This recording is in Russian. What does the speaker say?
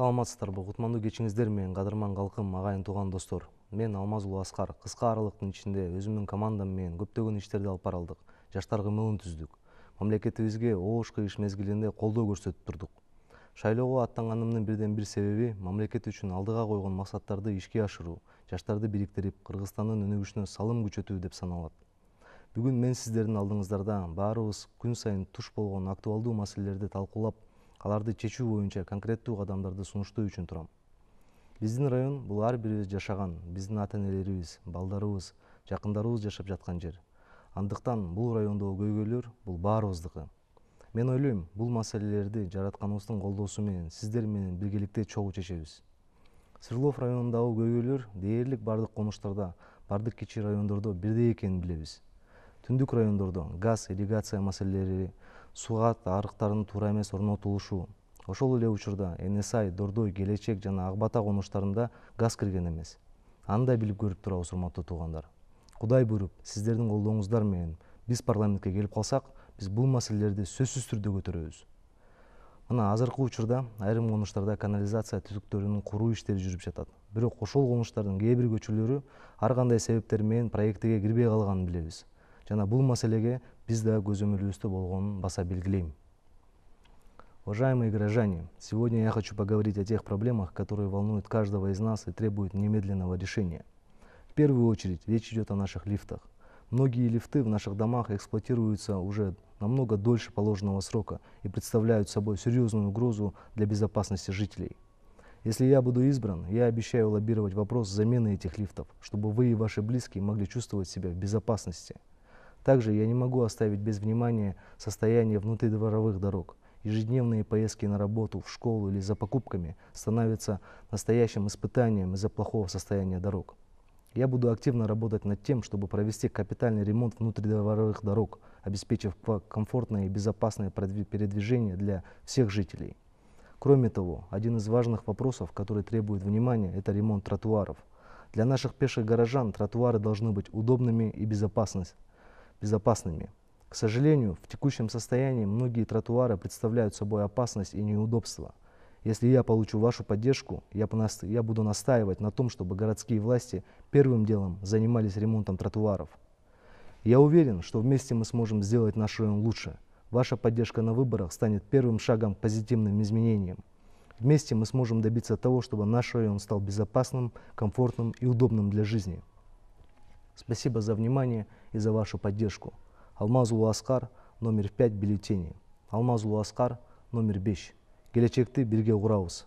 саламатсыздарбы кутмандуу кечиңиздер менен кадырман калкым агайын тууган достор мен алмаз уулу аскар кыска аралыктын ичинде өзүмдүн командам менен көптөгөн иштерди алып бара алдык жаштар кыймылын түздүк мамлекетибизге оош кыйыш мезгилинде колдоо көрсөтүп турдук шайлоого аттанганымдын бирден бир себеби мамлекет үчүн алдыга койгон максаттарды ишке ашыруу жаштарды бириктирип кыргызстандын өнүгүшүнө салым күчөтүү деп саналат бүгүн мен сиздердин алдыңыздарда баарыбыз күн сайын туш болгон актуалдуу маселелерди талкуулап аларды чечүү боюнча конкреттүү кадамдарды сунуштоо үчүн турам биздин район бул ар бирибиз жашаган биздин ата энелерибиз балдарыбыз жакындарыбыз жашап жаткан жер андыктан бул райондогу көйгөйлөр бул баарыбыздыкы мен ойлойм бул маселелерди жаратканыбыздын колдоосу менен сиздер менен биргеликте чогуу чечебиз свердлов районундагы көйгөйлөр дээрлик баардык конуштарда баардык кичи райондордо бирдей экенин билебиз түндүк райондордо газ ирригация маселелери сугат арыктарынын туура эмес орнотулушу ошол эле учурда эне ай дордой келечек жана ак бата конуштарында газ кирген эмес аны да билип көрүп турабыз урматтуу туугандар кудай буйруп сиздердин колдооңуздар менен биз парламентке келип калсак біз бұл мәселелерді сөзсіз түрдө көтереміз мына азыркы учурда айрым конуштарда канализация түтүктөрүнүн куруу иштери жүрүп жатат бирок ошол конуштардын кээ бир көчөлөрү ар кандай себептер менен проектиге кирбей калганын билебиз жана бул маселеге биз да көзөмөлүбүздө болгонун баса белгилейм Уважаемые горожане, сегодня я хочу поговорить о тех проблемах, которые волнуют каждого из нас и требуют немедленного решения. В первую очередь речь идет о наших лифтах. Многие лифты в наших домах эксплуатируются уже намного дольше положенного срока и представляют собой серьезную угрозу для безопасности жителей. Если я буду избран, я обещаю лоббировать вопрос замены этих лифтов, чтобы вы и ваши близкие могли чувствовать себя в безопасности. Также я не могу оставить без внимания состояние внутридворовых дорог. Ежедневные поездки на работу, в школу или за покупками становятся настоящим испытанием из-за плохого состояния дорог. Я буду активно работать над тем, чтобы провести капитальный ремонт внутридворовых дорог, обеспечив комфортное и безопасное передвижение для всех жителей. Кроме того, один из важных вопросов, который требует внимания, это ремонт тротуаров. Для наших пеших горожан тротуары должны быть удобными и безопасными. К сожалению, в текущем состоянии многие тротуары представляют собой опасность и неудобства – если я получу вашу поддержку, я, понаст... я буду настаивать на том, чтобы городские власти первым делом занимались ремонтом тротуаров. Я уверен, что вместе мы сможем сделать наш район лучше. Ваша поддержка на выборах станет первым шагом к позитивным изменениям. Вместе мы сможем добиться того, чтобы наш район стал безопасным, комфортным и удобным для жизни. Спасибо за внимание и за вашу поддержку. Алмазулу Аскар, номер 5, бюллетени. Алмазулу Аскар, номер 5. келечекти бирге курабыз